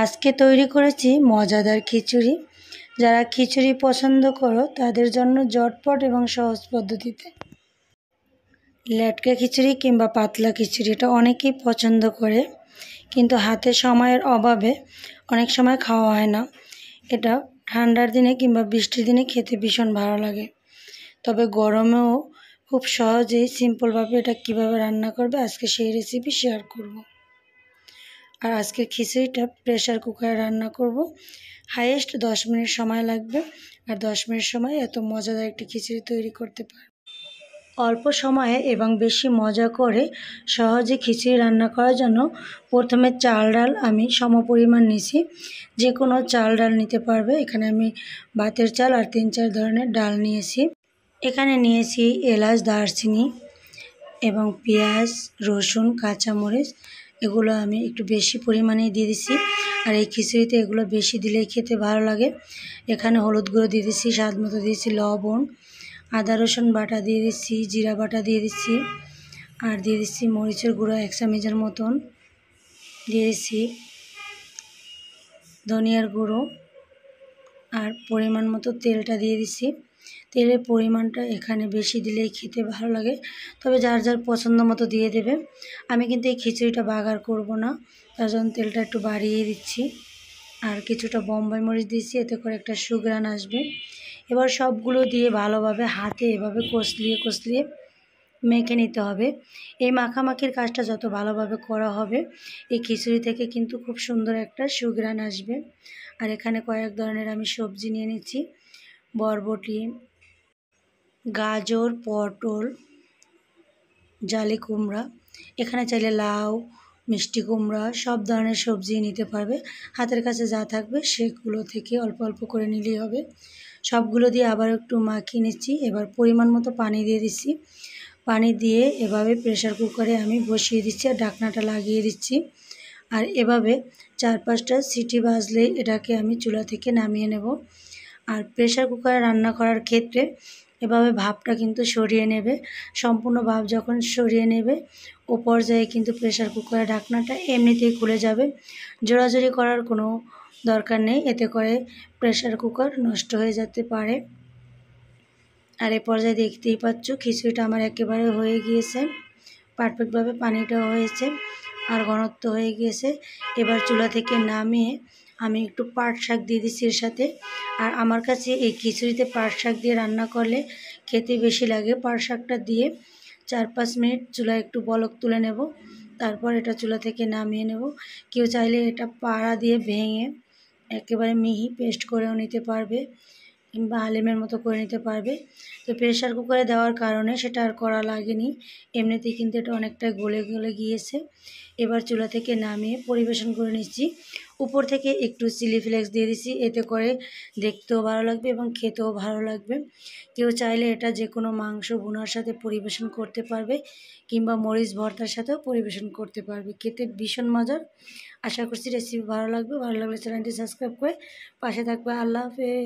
আজকে তৈরি করেছি মজাদার খিচুড়ি যারা খিচুড়ি পছন্দ করো তাদের জন্য জটপট এবং সহজ পদ্ধতিতে লেটকা খিচুড়ি কিংবা পাতলা খিচুড়ি এটা অনেকেই পছন্দ করে কিন্তু হাতে সময়ের অভাবে অনেক সময় খাওয়া হয় না এটা ঠান্ডার দিনে কিংবা বৃষ্টির দিনে খেতে ভীষণ ভালো লাগে তবে গরমেও খুব সহজেই সিম্পলভাবে এটা কিভাবে রান্না করবে আজকে সেই রেসিপি শেয়ার করবো আর আজকের খিচুড়িটা প্রেশার কুকারে রান্না করব হাইয়েস্ট দশ মিনিট সময় লাগবে আর দশ মিনিট সময় এত মজাদার একটি খিচুড়ি তৈরি করতে পার অল্প সময়ে এবং বেশি মজা করে সহজে খিচুড়ি রান্না করার জন্য প্রথমে চাল ডাল আমি সমপরিমাণ নিছি যে কোনো চাল ডাল নিতে পারবে এখানে আমি ভাতের চাল আর তিন চার ধরনের ডাল নিয়েছি এখানে নিয়েছি এলাচ দারচিনি এবং পেঁয়াজ রসুন কাঁচামরিচ এগুলো আমি একটু বেশি পরিমাণে দিয়ে দিছি আর এই খিচুড়িতে এগুলো বেশি দিলে খেতে ভালো লাগে এখানে হলুদ গুঁড়ো দিয়ে দিচ্ছি স্বাদ মতো দিয়েছি লবণ আদা রসুন বাটা দিয়ে দিচ্ছি জিরা বাটা দিয়ে দিচ্ছি আর দিয়ে দিচ্ছি মরিচের গুঁড়ো এক চামচের মতন দিয়ে দিছি ধনিয়ার গুঁড়ো আর পরিমাণ মতো তেলটা দিয়ে দিছি তেলের পরিমাণটা এখানে বেশি দিলেই খেতে ভালো লাগে তবে যার যার পছন্দ মতো দিয়ে দেবে আমি কিন্তু এই খিচুড়িটা বাগার করব না তার জন্য তেলটা একটু বাড়িয়ে দিচ্ছি আর কিছুটা বম্বাই মরিচ দিয়েছি এতে করে একটা সুগ্রান আসবে এবার সবগুলো দিয়ে ভালোভাবে হাতে এভাবে কষলিয়ে কষলিয়ে মেখে নিতে হবে এই মাখামাখির কাজটা যত ভালোভাবে করা হবে এই খিচুড়ি থেকে কিন্তু খুব সুন্দর একটা সুগ্রান আসবে আর এখানে কয়েক ধরনের আমি সবজি নিয়ে নিচ্ছি বরবটি গাজর পটল জালি কুমড়া এখানে চাইলে লাউ মিষ্টি কুমড়া সব ধরনের সবজি নিতে পারবে হাতের কাছে যা থাকবে সেগুলো থেকে অল্প অল্প করে নিলেই হবে সবগুলো দিয়ে আবার একটু মাখিয়ে নিচ্ছি এবার পরিমাণ মতো পানি দিয়ে দিচ্ছি পানি দিয়ে এভাবে প্রেশার কুকারে আমি বসিয়ে দিচ্ছি আর ঢাকনাটা লাগিয়ে দিচ্ছি আর এভাবে চার পাঁচটা সিটি বাজলেই এটাকে আমি চুলা থেকে নামিয়ে নেব আর প্রেশার কুকারে রান্না করার ক্ষেত্রে এভাবে ভাপটা কিন্তু সরিয়ে নেবে সম্পূর্ণ ভাপ যখন সরিয়ে নেবে ও পর্যায়ে কিন্তু প্রেশার কুকারের ঢাকনাটা এমনিতেই খুলে যাবে জোড়াজোড়ি করার কোনো দরকার নেই এতে করে প্রেশার কুকার নষ্ট হয়ে যেতে পারে আর এ পর্যায়ে দেখতেই পাচ্ছ খিচুড়িটা আমার একেবারে হয়ে গিয়েছে পারফেক্টভাবে পানিটাও হয়েছে আর ঘনত্ব হয়ে গিয়েছে এবার চুলা থেকে নামিয়ে আমি একটু পাট শাক দিয়ে দিচ্ছি এর সাথে আর আমার কাছে এই খিচুড়িতে পাট শাক দিয়ে রান্না করলে খেতে বেশি লাগে পাট শাকটা দিয়ে চার পাঁচ মিনিট চুলা একটু বলক তুলে নেব তারপর এটা চুলা থেকে নামিয়ে নেব কেউ চাইলে এটা পাড়া দিয়ে ভেঙে একেবারে মিহি পেস্ট করেও নিতে পারবে কিংবা আলেমের মতো করে নিতে পারবে তো প্রেশার কুকারে দেওয়ার কারণে সেটা আর করা লাগেনি এমনিতেই কিন্তু এটা অনেকটাই গলে গলে গিয়েছে এবার চুলা থেকে নামিয়ে পরিবেশন করে নিচ্ছি উপর থেকে একটু চিলি ফ্লেক্স দিয়ে দিচ্ছি এতে করে দেখতেও ভালো লাগবে এবং খেতেও ভালো লাগবে কেউ চাইলে এটা যে কোনো মাংস বোনার সাথে পরিবেশন করতে পারবে কিংবা মরিচ ভর্তার সাথেও পরিবেশন করতে পারবে খেতে ভীষণ মজার আশা করছি রেসিপি ভালো লাগবে ভালো লাগলে চ্যানেলটি সাবস্ক্রাইব করে পাশে থাকবে আল্লাহ হাফেজ